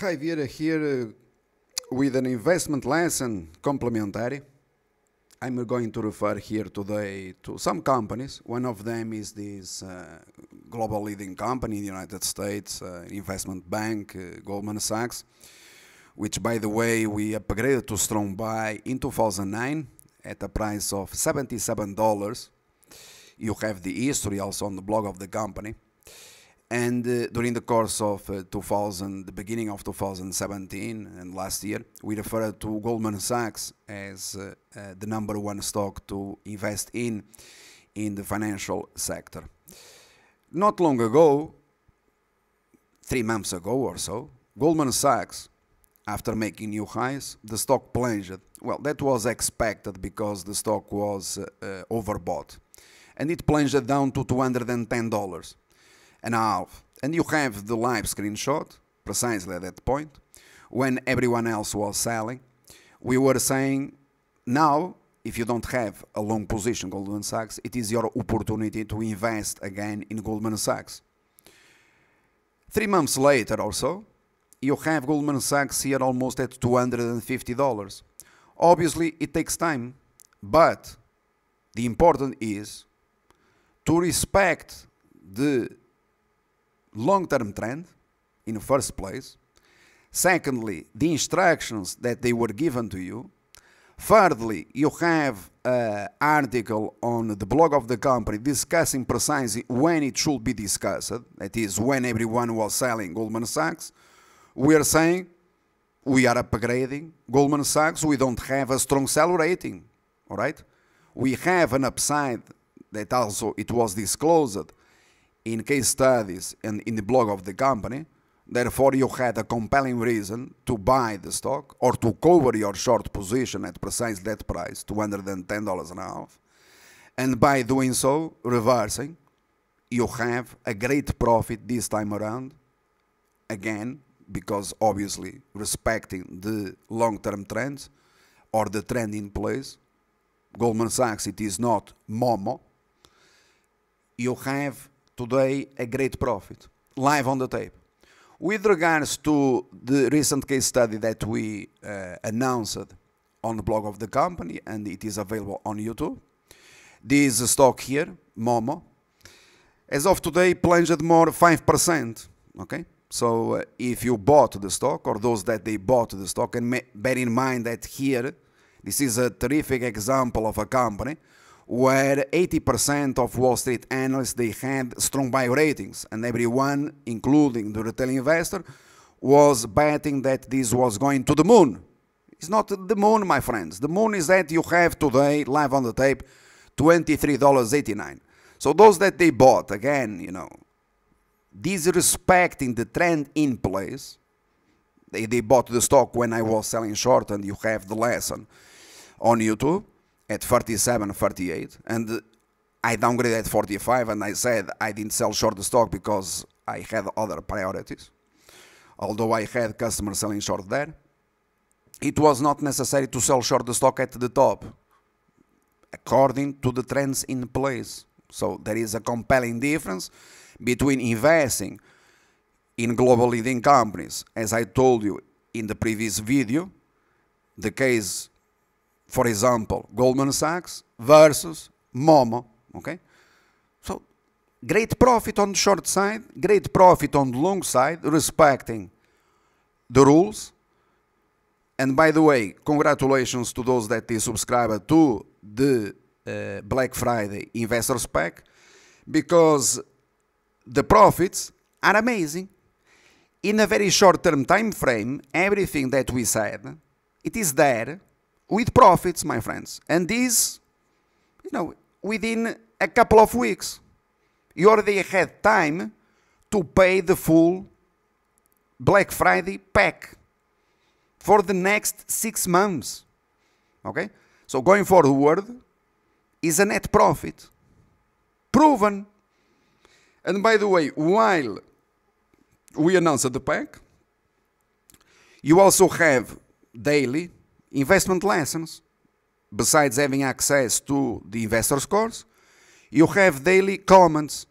Hi Vera here uh, with an investment lesson complementary. I'm going to refer here today to some companies. One of them is this uh, global leading company in the United States, uh, investment bank, uh, Goldman Sachs, which by the way we upgraded to strong buy in 2009 at a price of $77. You have the history also on the blog of the company. And uh, during the course of uh, 2000, the beginning of 2017 and last year, we referred to Goldman Sachs as uh, uh, the number one stock to invest in in the financial sector. Not long ago, three months ago or so, Goldman Sachs, after making new highs, the stock plunged. Well, that was expected because the stock was uh, uh, overbought. And it plunged down to $210 and a half. And you have the live screenshot, precisely at that point, when everyone else was selling. We were saying, now, if you don't have a long position Goldman Sachs, it is your opportunity to invest again in Goldman Sachs. Three months later or so, you have Goldman Sachs here almost at $250. Obviously, it takes time, but the important is to respect the long-term trend in the first place. Secondly, the instructions that they were given to you. Thirdly, you have an article on the blog of the company discussing precisely when it should be discussed. That is, when everyone was selling Goldman Sachs. We are saying we are upgrading Goldman Sachs. We don't have a strong seller rating. All right? We have an upside that also it was disclosed in case studies and in the blog of the company. Therefore, you had a compelling reason to buy the stock or to cover your short position at precisely that price, $210 and a half. And by doing so, reversing, you have a great profit this time around. Again, because obviously respecting the long-term trends or the trend in place, Goldman Sachs, it is not Momo. You have today a great profit, live on the tape. With regards to the recent case study that we uh, announced on the blog of the company, and it is available on YouTube, this stock here, Momo, as of today plunged more 5%, okay? So uh, if you bought the stock or those that they bought the stock, and bear in mind that here, this is a terrific example of a company where 80% of Wall Street analysts they had strong buy ratings, and everyone, including the retail investor, was betting that this was going to the moon. It's not the moon, my friends. The moon is that you have today, live on the tape, $23.89. So those that they bought, again, you know, disrespecting the trend in place, they, they bought the stock when I was selling short, and you have the lesson on YouTube at 37, 48, and I downgraded at 45, and I said I didn't sell short the stock because I had other priorities. Although I had customers selling short there, it was not necessary to sell short the stock at the top, according to the trends in place. So there is a compelling difference between investing in global leading companies, as I told you in the previous video, the case for example, Goldman Sachs versus Momo, okay? So great profit on the short side, great profit on the long side, respecting the rules. And by the way, congratulations to those that subscribed to the uh, Black Friday Investors Pack, because the profits are amazing. In a very short-term time frame, everything that we said, it is there with profits, my friends. And this, you know, within a couple of weeks, you already had time to pay the full Black Friday pack for the next six months. Okay? So going forward is a net profit. Proven. And by the way, while we announced the pack, you also have daily investment lessons. Besides having access to the investor scores, you have daily comments,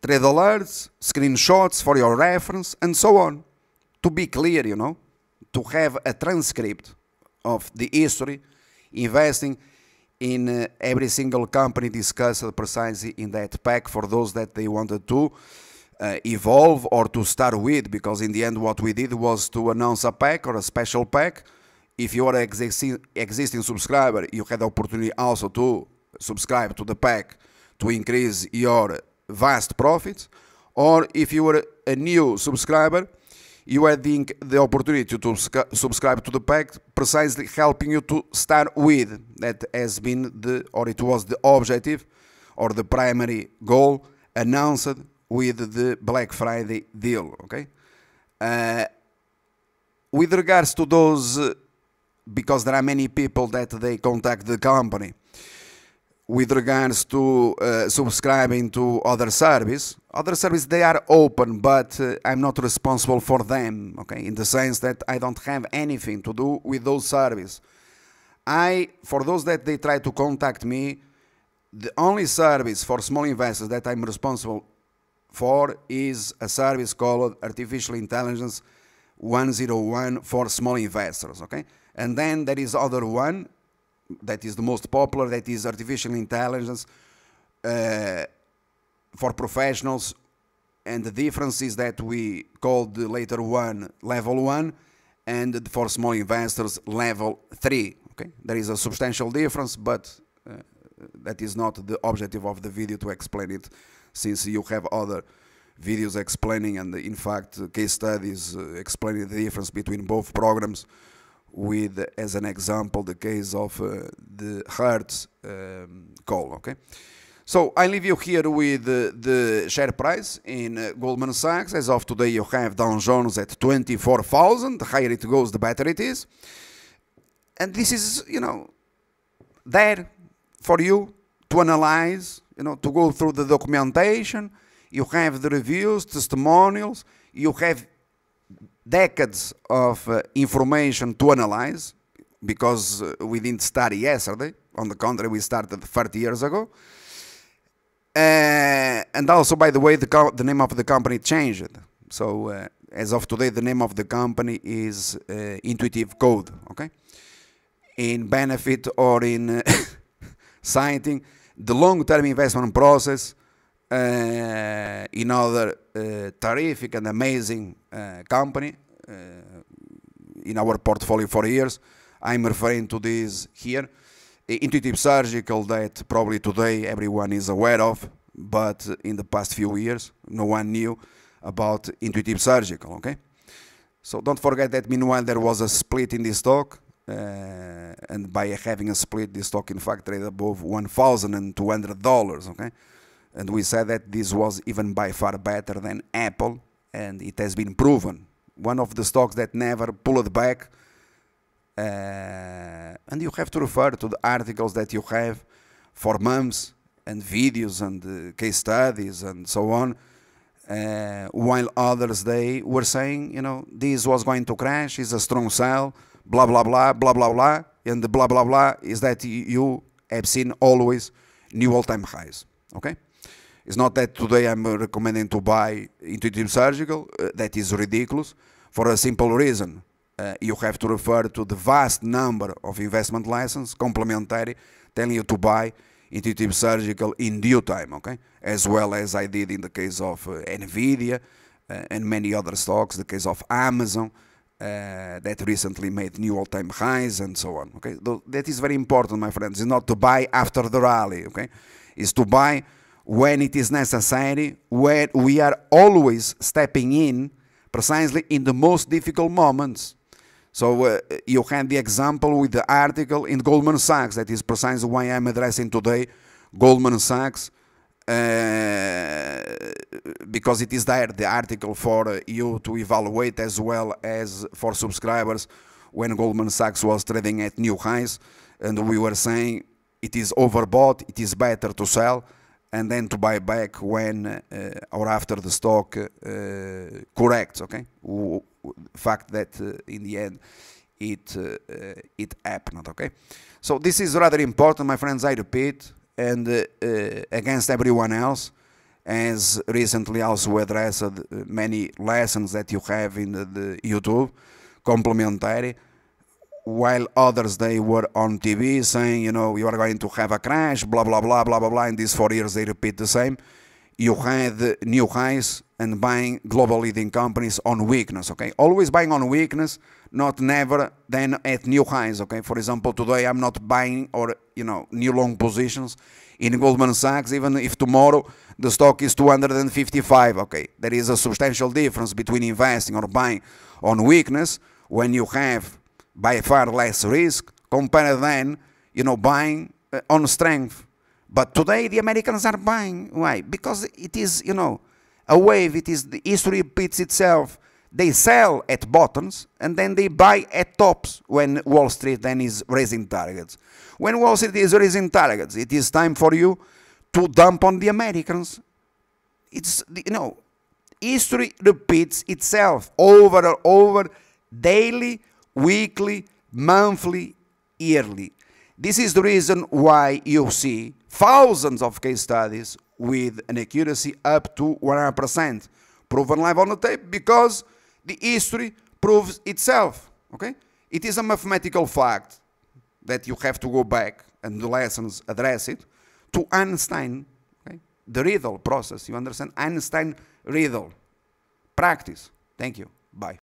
trade alerts, screenshots for your reference, and so on. To be clear, you know, to have a transcript of the history, investing in uh, every single company discussed precisely in that pack for those that they wanted to uh, evolve or to start with, because in the end, what we did was to announce a pack or a special pack if you are an existing, subscriber, you had the opportunity also to subscribe to the pack to increase your vast profits. Or if you were a new subscriber, you had the, the opportunity to subscribe to the pack, precisely helping you to start with. That has been the, or it was the objective or the primary goal announced with the Black Friday deal. Okay. Uh, with regards to those because there are many people that they contact the company with regards to uh, subscribing to other service other service they are open but uh, i'm not responsible for them okay in the sense that i don't have anything to do with those service i for those that they try to contact me the only service for small investors that i'm responsible for is a service called artificial intelligence 101 for small investors, okay? And then there is other one that is the most popular, that is artificial intelligence uh, for professionals. And the difference is that we called the later one level one and for small investors level three, okay? There is a substantial difference, but uh, that is not the objective of the video to explain it since you have other videos explaining and in fact uh, case studies uh, explaining the difference between both programs with as an example the case of uh, the Hertz um, call okay so I leave you here with uh, the share price in uh, Goldman Sachs as of today you have Dow Jones at 24,000 the higher it goes the better it is and this is you know there for you to analyze you know to go through the documentation you have the reviews, testimonials, you have decades of uh, information to analyze because uh, we didn't study yesterday. On the contrary, we started 30 years ago. Uh, and also, by the way, the, the, name of the company changed. So, uh, as of today, the name of the company is uh, Intuitive Code, okay? In benefit or in citing the long term investment process uh, another uh, terrific and amazing uh, company uh, in our portfolio for years. I'm referring to this here. Intuitive Surgical that probably today everyone is aware of, but in the past few years no one knew about Intuitive Surgical, okay? So don't forget that meanwhile there was a split in this stock, uh, and by having a split, this stock in fact traded above $1,200, okay? And we said that this was even by far better than Apple, and it has been proven. One of the stocks that never pulled back. Uh, and you have to refer to the articles that you have for months and videos and uh, case studies and so on. Uh, while others they were saying, you know, this was going to crash, it's a strong sell, blah blah blah blah blah blah, and the blah blah blah is that you have seen always new all-time highs. Okay. It's not that today I'm uh, recommending to buy Intuitive Surgical. Uh, that is ridiculous for a simple reason. Uh, you have to refer to the vast number of investment licenses, complementary, telling you to buy Intuitive Surgical in due time, okay? As well as I did in the case of uh, NVIDIA uh, and many other stocks, the case of Amazon, uh, that recently made new all-time highs and so on. Okay, Th that is very important, my friends. It's not to buy after the rally. Okay, is to buy when it is necessary, where we are always stepping in precisely in the most difficult moments. So uh, you had the example with the article in Goldman Sachs, that is precisely why I'm addressing today Goldman Sachs, uh, because it is there, the article for uh, you to evaluate as well as for subscribers when Goldman Sachs was trading at new highs. And we were saying it is overbought, it is better to sell and then to buy back when uh, or after the stock uh, corrects. Okay, w- fact that uh, in the end it uh, it happened. Okay, so this is rather important, my friends. I repeat, and uh, against everyone else, as recently also addressed uh, many lessons that you have in the, the YouTube complementary while others they were on TV saying, you know, you are going to have a crash, blah blah blah blah blah blah. In these four years, they repeat the same. You had new highs and buying global leading companies on weakness. Okay, always buying on weakness, not never then at new highs. Okay, for example, today I'm not buying or you know new long positions in Goldman Sachs, even if tomorrow the stock is 255. Okay, there is a substantial difference between investing or buying on weakness when you have by far less risk compared than, you know, buying uh, on strength. But today the Americans are buying. Why? Because it is, you know, a wave. It is the history repeats itself. They sell at bottoms and then they buy at tops when Wall Street then is raising targets. When Wall Street is raising targets, it is time for you to dump on the Americans. It's, you know, history repeats itself over and over daily weekly, monthly, yearly. This is the reason why you see thousands of case studies with an accuracy up to 100% proven live on the tape because the history proves itself. Okay? It is a mathematical fact that you have to go back and the lessons address it to Einstein, okay? the riddle process. You understand? Einstein riddle. Practice. Thank you. Bye.